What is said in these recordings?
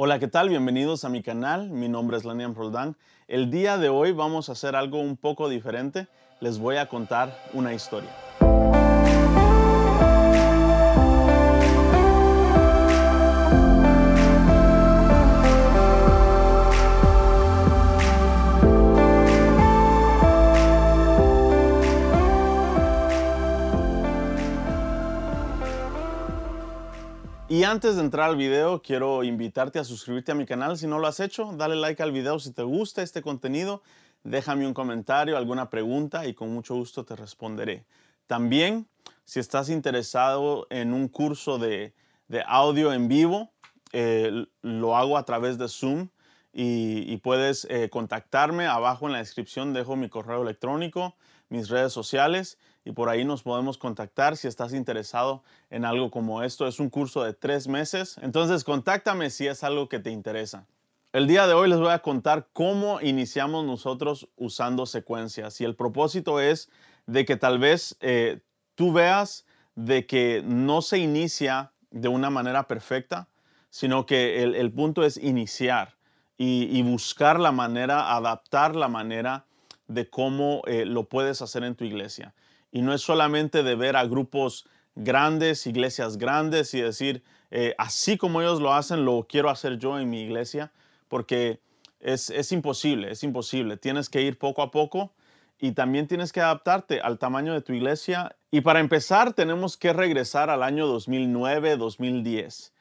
Hola, ¿qué tal? Bienvenidos a mi canal. Mi nombre es Lanian Roldán. El día de hoy vamos a hacer algo un poco diferente. Les voy a contar una historia. antes de entrar al video, quiero invitarte a suscribirte a mi canal si no lo has hecho. Dale like al video si te gusta este contenido. Déjame un comentario, alguna pregunta y con mucho gusto te responderé. También, si estás interesado en un curso de, audio en vivo, eh, lo hago a través de Zoom y, puedes eh, contactarme. Abajo en la descripción dejo mi correo electrónico, mis redes sociales y por ahí nos podemos contactar si estás interesado en algo como esto. Es un curso de tres meses, entonces contáctame si es algo que te interesa. El día de hoy les voy a contar cómo iniciamos nosotros usando secuencias y el propósito es de que tal vez eh, tú veas de que no se inicia de una manera perfecta, sino que el, punto es iniciar y, buscar la manera, adaptar la manera de cómo eh, lo puedes hacer en tu iglesia y no es solamente de ver a grupos grandes, iglesias grandes y decir, eh, así como ellos lo hacen, lo quiero hacer yo en mi iglesia, porque es, imposible, es imposible. Tienes que ir poco a poco y también tienes que adaptarte al tamaño de tu iglesia. Y para empezar, tenemos que regresar al año 2009-2010.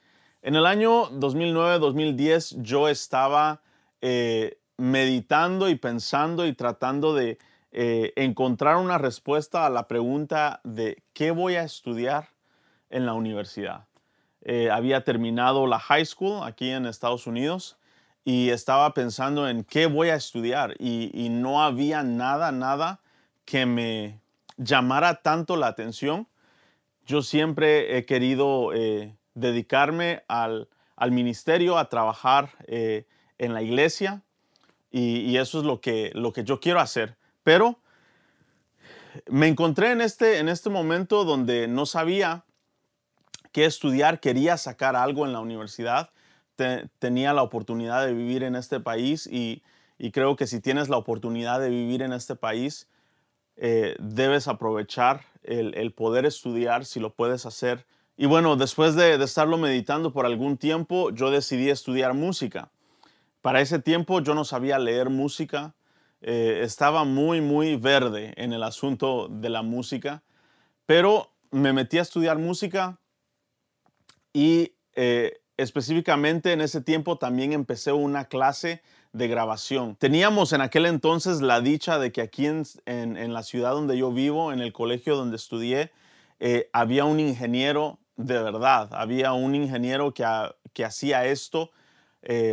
En el año 2009-2010 yo estaba eh, meditando y pensando y tratando de eh, encontrar una respuesta a la pregunta de qué voy a estudiar en la universidad. Eh, había terminado la high school aquí en Estados Unidos y estaba pensando en qué voy a estudiar y, no había nada, nada que me llamara tanto la atención. Yo siempre he querido eh, dedicarme al, ministerio, a trabajar en la iglesia y, y, eso es lo que, lo que yo quiero hacer. Pero me encontré en este, en este momento donde no sabía qué estudiar, quería sacar algo en la universidad, tenía la oportunidad de vivir en este país y, creo que si tienes la oportunidad de vivir en este país, eh, debes aprovechar el, poder estudiar si lo puedes hacer. Y bueno, después de estarlo meditando por algún tiempo, yo decidí estudiar música. Para ese tiempo yo no sabía leer música, eh, estaba muy, muy verde en el asunto de la música, pero me metí a estudiar música y eh, específicamente en ese tiempo también empecé una clase de grabación. Teníamos en aquel entonces la dicha de que aquí en, la ciudad donde yo vivo, en el colegio donde estudié, eh, había un ingeniero de verdad, había un ingeniero que, hacía esto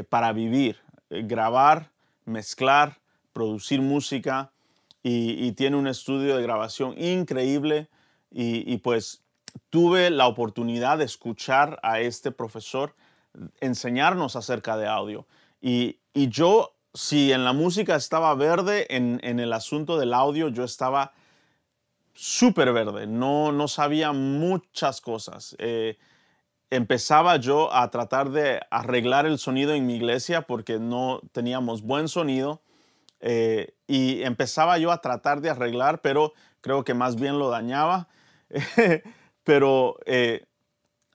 para vivir, grabar, mezclar producir música y, tiene un estudio de grabación increíble y, pues tuve la oportunidad de escuchar a este profesor enseñarnos acerca de audio. Y, yo, si en la música estaba verde, en, el asunto del audio yo estaba súper verde, no, no sabía muchas cosas. Eh, empezaba yo a tratar de arreglar el sonido en mi iglesia porque no teníamos buen sonido eh, y empezaba yo a tratar de arreglar, pero creo que más bien lo dañaba. pero eh,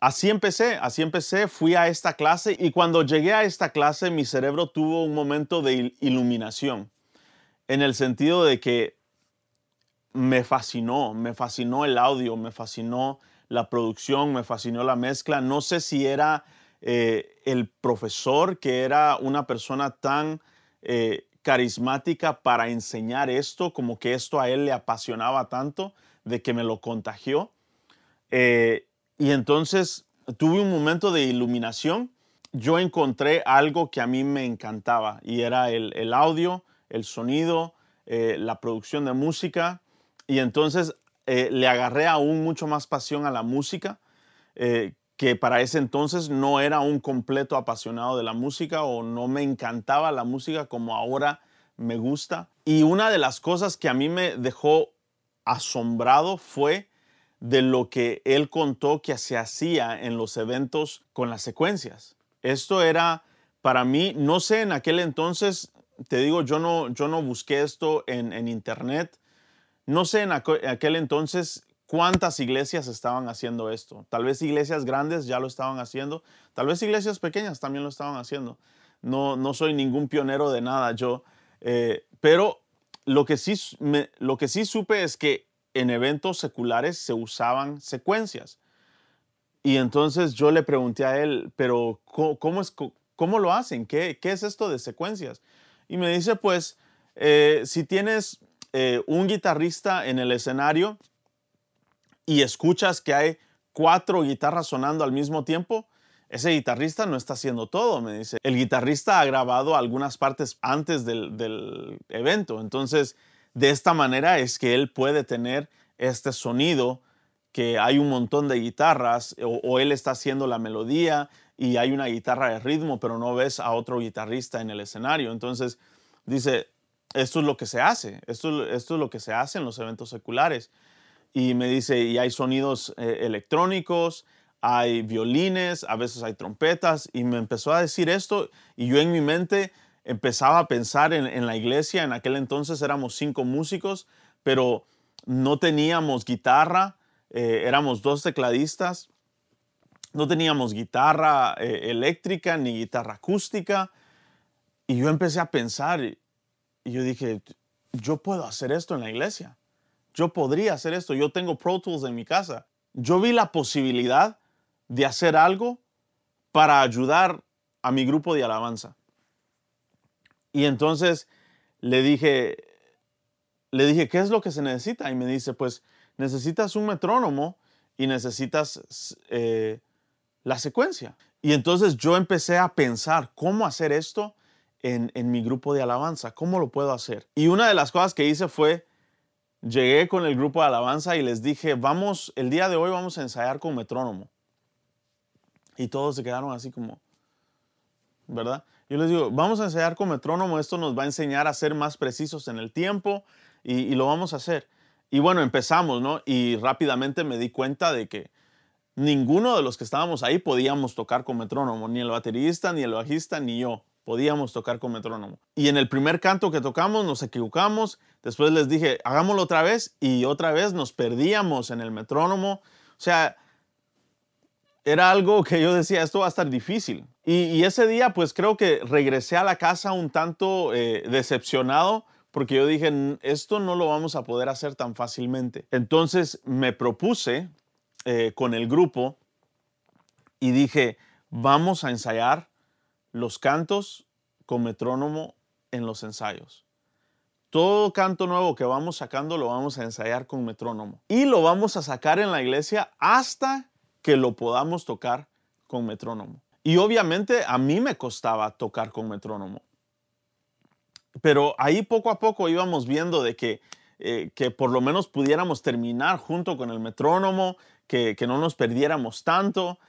así empecé, así empecé, fui a esta clase y cuando llegué a esta clase mi cerebro tuvo un momento de iluminación, en el sentido de que me fascinó, me fascinó el audio, me fascinó la producción, me fascinó la mezcla. No sé si era eh, el profesor, que era una persona tan carismática para enseñar esto, como que esto a él le apasionaba tanto, de que me lo contagió. Eh, y entonces tuve un momento de iluminación. Yo encontré algo que a mí me encantaba y era el, audio, el sonido, eh, la producción de música. Y entonces eh, le agarré aún mucho más pasión a la música, que para ese entonces no era un completo apasionado de la música o no me encantaba la música como ahora me gusta. Y una de las cosas que a mí me dejó asombrado fue de lo que él contó que se hacía en los eventos con las secuencias. Esto era para mí, no sé, en aquel entonces, te digo, yo no, yo no busqué esto en, en internet, no sé en aquel entonces cuántas iglesias estaban haciendo esto. Tal vez iglesias grandes ya lo estaban haciendo, tal vez iglesias pequeñas también lo estaban haciendo. No, no soy ningún pionero de nada yo, eh, pero lo que, sí lo que sí supe es que en eventos seculares se usaban secuencias. Y entonces yo le pregunté a él, pero ¿cómo, es, cómo lo hacen? ¿Qué, es esto de secuencias? Y me dice, pues, eh, si tienes eh, un guitarrista en el escenario, y escuchas que hay cuatro guitarras sonando al mismo tiempo, ese guitarrista no está haciendo todo, me dice. El guitarrista ha grabado algunas partes antes del, evento, entonces de esta manera es que él puede tener este sonido que hay un montón de guitarras o, él está haciendo la melodía y hay una guitarra de ritmo, pero no ves a otro guitarrista en el escenario. Entonces dice, esto es lo que se hace, esto, esto es lo que se hace en los eventos seculares y me dice, y hay sonidos eh, electrónicos, hay violines, a veces hay trompetas, y me empezó a decir esto, y yo en mi mente empezaba a pensar en, la iglesia, en aquel entonces éramos cinco músicos, pero no teníamos guitarra, eh, éramos dos tecladistas, no teníamos guitarra eh, eléctrica ni guitarra acústica, y yo empecé a pensar, y yo dije, yo puedo hacer esto en la iglesia yo podría hacer esto, yo tengo Pro Tools en mi casa. Yo vi la posibilidad de hacer algo para ayudar a mi grupo de alabanza. Y entonces le dije, le dije, ¿qué es lo que se necesita? Y me dice, pues necesitas un metrónomo y necesitas eh, la secuencia. Y entonces yo empecé a pensar cómo hacer esto en, en mi grupo de alabanza, cómo lo puedo hacer. Y una de las cosas que hice fue llegué con el grupo de alabanza y les dije, vamos, el día de hoy vamos a ensayar con metrónomo. Y todos se quedaron así como, ¿verdad? Yo les digo, vamos a ensayar con metrónomo, esto nos va a enseñar a ser más precisos en el tiempo y, lo vamos a hacer. Y bueno, empezamos, ¿no? Y rápidamente me di cuenta de que ninguno de los que estábamos ahí podíamos tocar con metrónomo, ni el baterista, ni el bajista, ni yo podíamos tocar con metrónomo. Y en el primer canto que tocamos nos equivocamos, después les dije, hagámoslo otra vez y otra vez nos perdíamos en el metrónomo. O sea, era algo que yo decía, esto va a estar difícil. Y, ese día pues creo que regresé a la casa un tanto eh, decepcionado porque yo dije, esto no lo vamos a poder hacer tan fácilmente. Entonces me propuse eh, con el grupo y dije, vamos a ensayar los cantos con metrónomo en los ensayos. Todo canto nuevo que vamos sacando lo vamos a ensayar con metrónomo y lo vamos a sacar en la iglesia hasta que lo podamos tocar con metrónomo. Y obviamente a mí me costaba tocar con metrónomo. Pero ahí poco a poco íbamos viendo de que, eh, que por lo menos pudiéramos terminar junto con el metrónomo, que no nos perdiéramos tanto.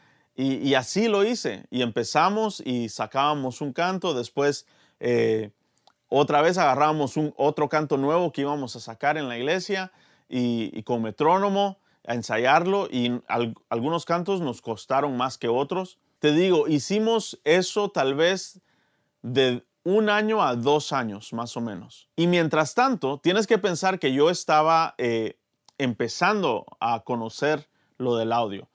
Y, así lo hice. Y empezamos y sacábamos un canto, después eh, otra vez agarrábamos un, otro canto nuevo que íbamos a sacar en la iglesia y, con metrónomo a ensayarlo y algunos cantos nos costaron más que otros. Te digo, hicimos eso tal vez de un año a dos años más o menos. Y mientras tanto, tienes que pensar que yo estaba eh, empezando a conocer lo del audio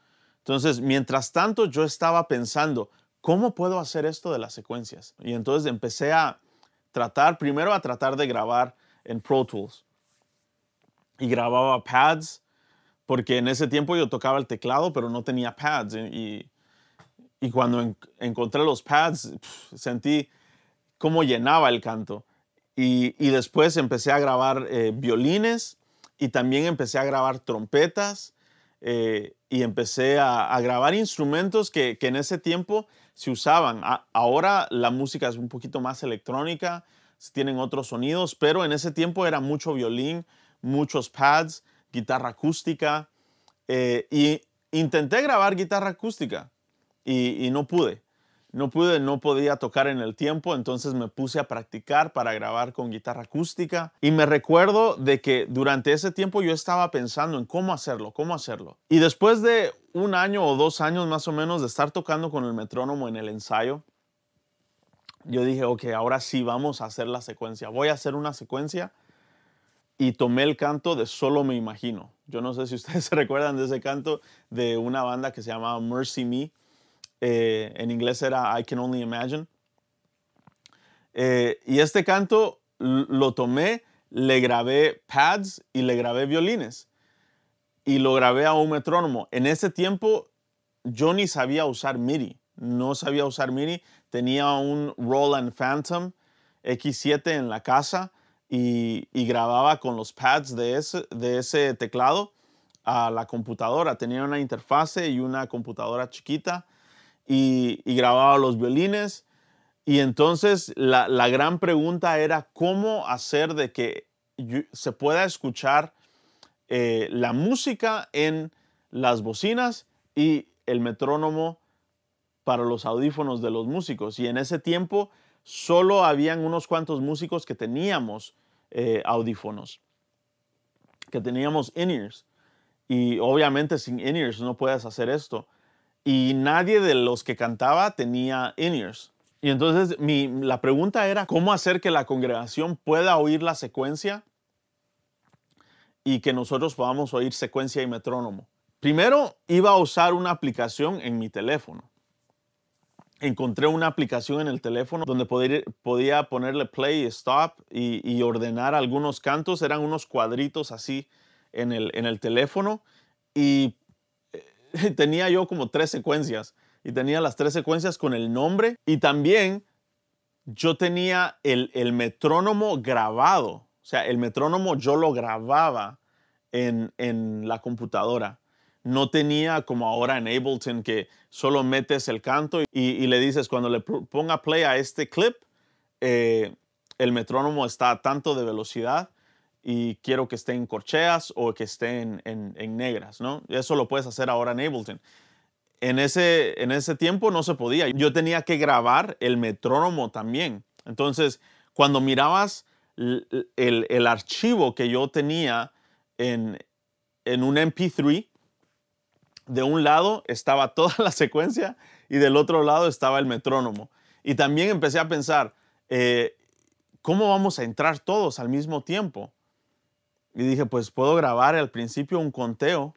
entonces, mientras tanto, yo estaba pensando, ¿cómo puedo hacer esto de las secuencias? Y entonces empecé a tratar, primero a tratar de grabar en Pro Tools. Y grababa pads, porque en ese tiempo yo tocaba el teclado, pero no tenía pads. Eh, y, cuando encontré los pads, sentí cómo llenaba el canto. Y, después empecé a grabar eh, violines y también empecé a grabar trompetas. Eh, y empecé a, grabar instrumentos que, en ese tiempo se usaban. ahora la música es un poquito más electrónica, tienen otros sonidos, pero en ese tiempo era mucho violín, muchos pads, guitarra acústica. Eh, y intenté grabar guitarra acústica y no pude no pude, no podía tocar en el tiempo, entonces me puse a practicar para grabar con guitarra acústica. Y me recuerdo de que durante ese tiempo yo estaba pensando en cómo hacerlo, cómo hacerlo. Y después de un año o dos años más o menos de estar tocando con el metrónomo en el ensayo, yo dije, ok, ahora sí vamos a hacer la secuencia. Voy a hacer una secuencia y tomé el canto de Solo Me Imagino. Yo no sé si ustedes se recuerdan de ese canto de una banda que se llamaba Mercy Me eh, en inglés era I Can Only Imagine. Eh, y este canto lo tomé, le grabé pads y le grabé violines. Y lo grabé a un metrónomo. En ese tiempo yo ni sabía usar MIDI. No sabía usar MIDI. Tenía un Roland Phantom X7 en la casa y, grababa con los pads de ese, de ese teclado a la computadora. Tenía una interfase y una computadora chiquita y, grababa los violines. Y entonces la, gran pregunta era cómo hacer de que se pueda escuchar eh, la música en las bocinas y el metrónomo para los audífonos de los músicos. Y en ese tiempo solo habían unos cuantos músicos que teníamos eh, audífonos, que teníamos in Y obviamente sin in no puedes hacer esto y nadie de los que cantaba tenía in-ears. Y entonces la pregunta era, ¿cómo hacer que la congregación pueda oír la secuencia y que nosotros podamos oír secuencia y metrónomo? Primero iba a usar una aplicación en mi teléfono. Encontré una aplicación en el teléfono donde podía, ponerle play, stop y, ordenar algunos cantos. Eran unos cuadritos así en el, en el teléfono y tenía yo como tres secuencias y tenía las tres secuencias con el nombre y también yo tenía el, metrónomo grabado. O sea, el metrónomo yo lo grababa en, la computadora no tenía como ahora en Ableton que solo metes el canto y, le dices cuando le ponga play a este clip, eh, el metrónomo está a tanto de velocidad y quiero que estén corcheas o que estén en, negras, ¿no? Eso lo puedes hacer ahora en Ableton. En ese, en ese tiempo no se podía. Yo tenía que grabar el metrónomo también. Entonces, cuando mirabas el, el, archivo que yo tenía en, en un MP3, de un lado estaba toda la secuencia y del otro lado estaba el metrónomo. Y también empecé a pensar, eh, ¿cómo vamos a entrar todos al mismo tiempo? Y dije, pues puedo grabar al principio un conteo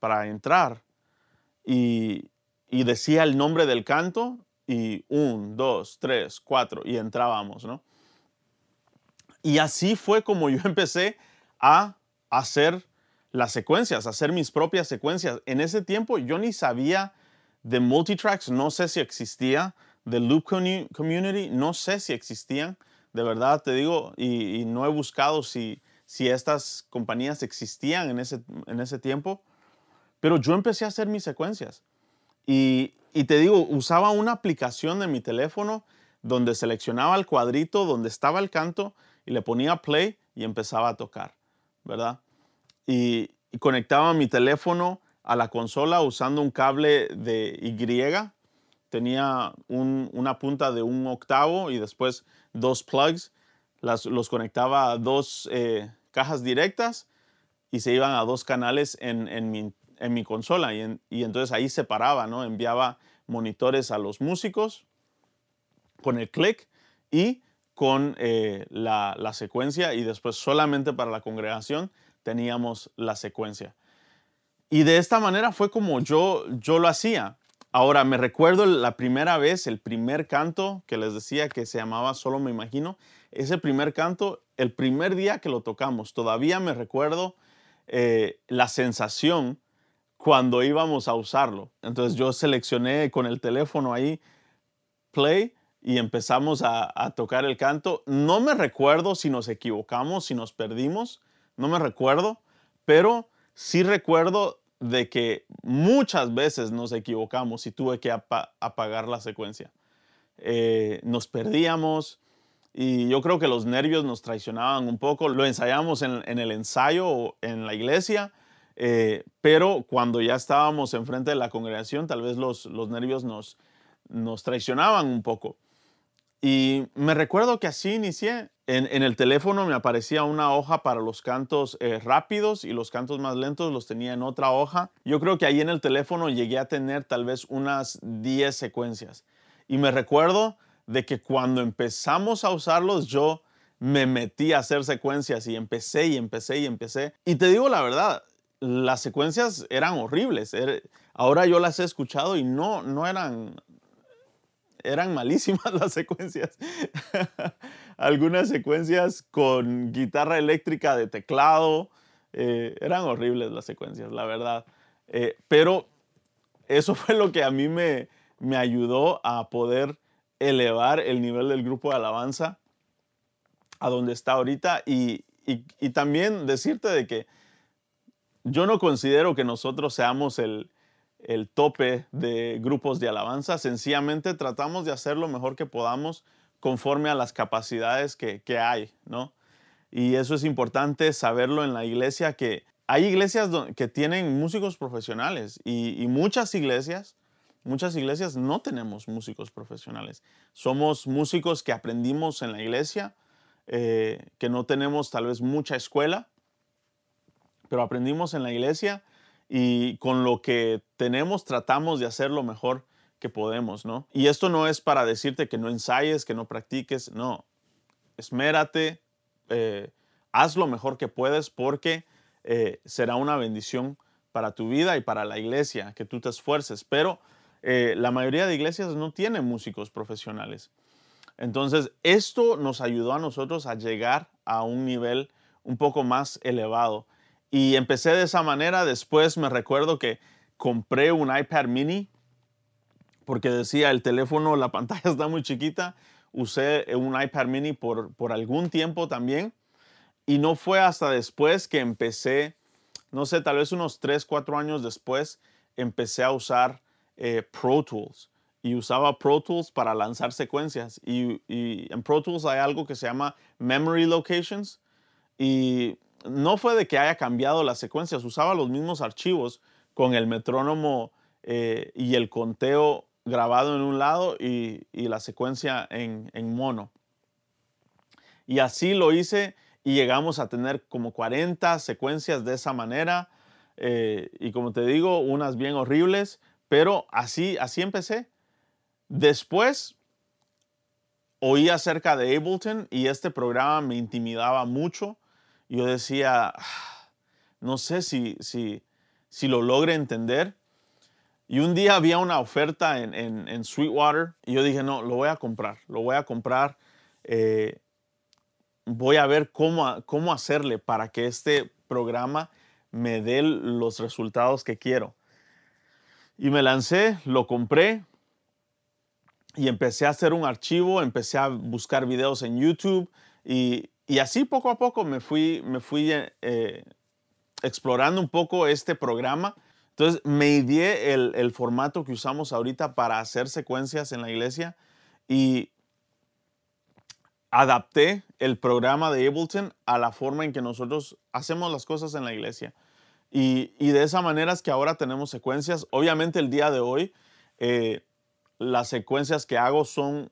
para entrar. Y, decía el nombre del canto y un, dos, tres, cuatro, y entrábamos, ¿no? Y así fue como yo empecé a hacer las secuencias, a hacer mis propias secuencias. En ese tiempo yo ni sabía de multitracks, no sé si existía, de Loop Community, no sé si existían, de verdad te digo, y no he buscado si, si estas compañías existían en ese, en ese tiempo, pero yo empecé a hacer mis secuencias. Y, te digo, usaba una aplicación de mi teléfono donde seleccionaba el cuadrito donde estaba el canto y le ponía play y empezaba a tocar, ¿verdad? Y, conectaba mi teléfono a la consola usando un cable de Y. Tenía una punta de un octavo y después dos plugs. los conectaba a dos, eh, cajas directas y se iban a dos canales en, mi, consola. Y, entonces ahí separaba, ¿no? Enviaba monitores a los músicos con el click y con eh, la, la, secuencia y después solamente para la congregación teníamos la secuencia. Y de esta manera fue como yo, yo lo hacía. Ahora, me recuerdo la primera vez, el primer canto que les decía que se llamaba Solo me imagino. Ese primer canto el primer día que lo tocamos, todavía me recuerdo eh, la sensación cuando íbamos a usarlo. Entonces yo seleccioné con el teléfono ahí play y empezamos a, tocar el canto. No me recuerdo si nos equivocamos, si nos perdimos, no me recuerdo, pero sí recuerdo de que muchas veces nos equivocamos y tuve que apagar la secuencia. Eh, nos perdíamos, y yo creo que los nervios nos traicionaban un poco. Lo ensayamos en, el ensayo o en la iglesia, eh, pero cuando ya estábamos enfrente de la congregación, tal vez los, nervios nos, traicionaban un poco. Y me recuerdo que así inicié. En, el teléfono me aparecía una hoja para los cantos eh, rápidos y los cantos más lentos los tenía en otra hoja. Yo creo que ahí en el teléfono llegué a tener tal vez unas 10 secuencias. Y me recuerdo de que cuando empezamos a usarlos yo me metí a hacer secuencias y empecé y empecé y empecé. Y te digo la verdad, las secuencias eran horribles. Er, ahora yo las he escuchado y no, no eran, eran malísimas las secuencias. Algunas secuencias con guitarra eléctrica de teclado, eh, eran horribles las secuencias, la verdad. Eh, pero eso fue lo que a mí me, me ayudó a poder elevar el nivel del grupo de alabanza a donde está ahorita y, también decirte de que yo no considero que nosotros seamos el, tope de grupos de alabanza, sencillamente tratamos de hacer lo mejor que podamos conforme a las capacidades que, hay, ¿no? Y eso es importante saberlo en la iglesia, que hay iglesias que tienen músicos profesionales y muchas iglesias muchas iglesias no tenemos músicos profesionales. Somos músicos que aprendimos en la iglesia, eh, que no tenemos tal vez mucha escuela, pero aprendimos en la iglesia y con lo que tenemos tratamos de hacer lo mejor que podemos, Y esto no es para decirte que no ensayes, que no practiques, no. Esmérate, eh, haz lo mejor que puedes porque eh, será una bendición para tu vida y para la iglesia que tú te esfuerces, pero eh, la mayoría de iglesias no tiene músicos profesionales. Entonces, esto nos ayudó a nosotros a llegar a un nivel un poco más elevado. Y empecé de esa manera. Después me recuerdo que compré un iPad mini porque decía el teléfono, la pantalla está muy chiquita. Usé eh, un iPad mini por, por algún tiempo también. Y no fue hasta después que empecé, no sé, tal vez unos 3, 4 años después, empecé a usar eh, Pro Tools y usaba Pro Tools para lanzar secuencias. Y, en Pro Tools hay algo que se llama Memory Locations. Y no fue de que haya cambiado las secuencias, usaba los mismos archivos con el metrónomo eh, y el conteo grabado en un lado y, la secuencia en, mono. Y así lo hice y llegamos a tener como 40 secuencias de esa manera. Eh, y como te digo, unas bien horribles, pero así, así empecé. Después oí acerca de Ableton y este programa me intimidaba mucho. Yo decía, ah, no sé si, si, si lo logre entender. Y un día había una oferta en, Sweetwater y yo dije, no, lo voy a comprar, lo voy a comprar. Eh, voy a ver cómo, cómo hacerle para que este programa me dé los resultados que quiero. Y me lancé, lo compré y empecé a hacer un archivo, empecé a buscar videos en YouTube y, así poco a poco me fui, me fui eh, explorando un poco este programa. Entonces me ideé el, el, formato que usamos ahorita para hacer secuencias en la iglesia y adapté el programa de Ableton a la forma en que nosotros hacemos las cosas en la iglesia. Y, de esa manera es que ahora tenemos secuencias. Obviamente el día de hoy eh, las secuencias que hago son,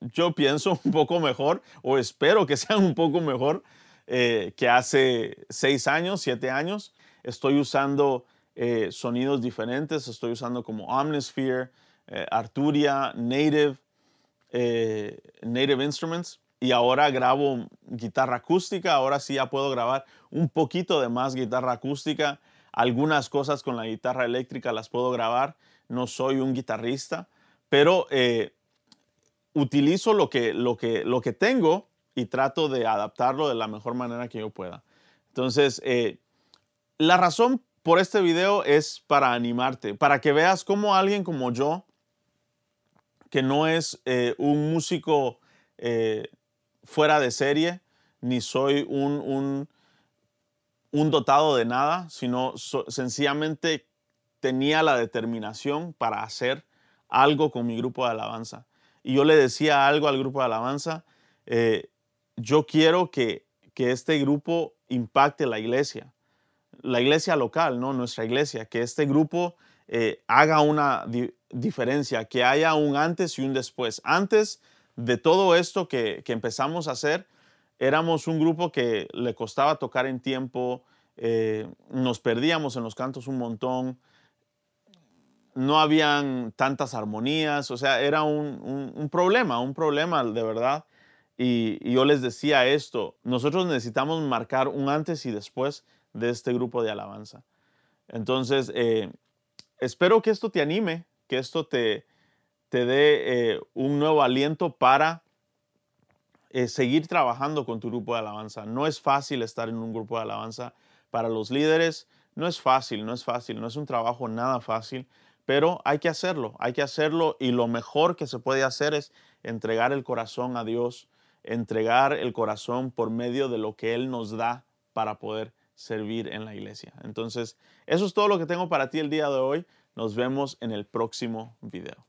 yo pienso, un poco mejor o espero que sean un poco mejor eh, que hace seis años, siete años. Estoy usando eh, sonidos diferentes, estoy usando como Omnisphere, Arturia, Native, Native Instruments y ahora grabo guitarra acústica, ahora sí ya puedo grabar un poquito de más guitarra acústica, algunas cosas con la guitarra eléctrica las puedo grabar, no soy un guitarrista, pero eh, utilizo lo que, lo, que, lo que tengo y trato de adaptarlo de la mejor manera que yo pueda. Entonces, eh, la razón por este video es para animarte, para que veas cómo alguien como yo, que no es eh, un músico fuera de serie, ni soy un, un, dotado de nada, sino sencillamente tenía la determinación para hacer algo con mi grupo de alabanza. Y yo le decía algo al grupo de alabanza, eh, yo quiero que, que este grupo impacte la iglesia, la iglesia local, ¿no? nuestra iglesia, que este grupo eh, haga una diferencia, que haya un antes y un después. Antes de todo esto que, empezamos a hacer, éramos un grupo que le costaba tocar en tiempo, eh, nos perdíamos en los cantos un montón, no habían tantas armonías, o sea, era un, problema, un problema de verdad. Y, yo les decía esto, nosotros necesitamos marcar un antes y después de este grupo de alabanza. Entonces, eh, espero que esto te anime, que esto te, te dé eh, un nuevo aliento para eh, seguir trabajando con tu grupo de alabanza. No es fácil estar en un grupo de alabanza. Para los líderes no es fácil, no es fácil, no es un trabajo nada fácil, pero hay que hacerlo, hay que hacerlo y lo mejor que se puede hacer es entregar el corazón a Dios, entregar el corazón por medio de lo que Él nos da para poder servir en la iglesia. Entonces, eso es todo lo que tengo para ti el día de hoy. Nos vemos en el próximo video.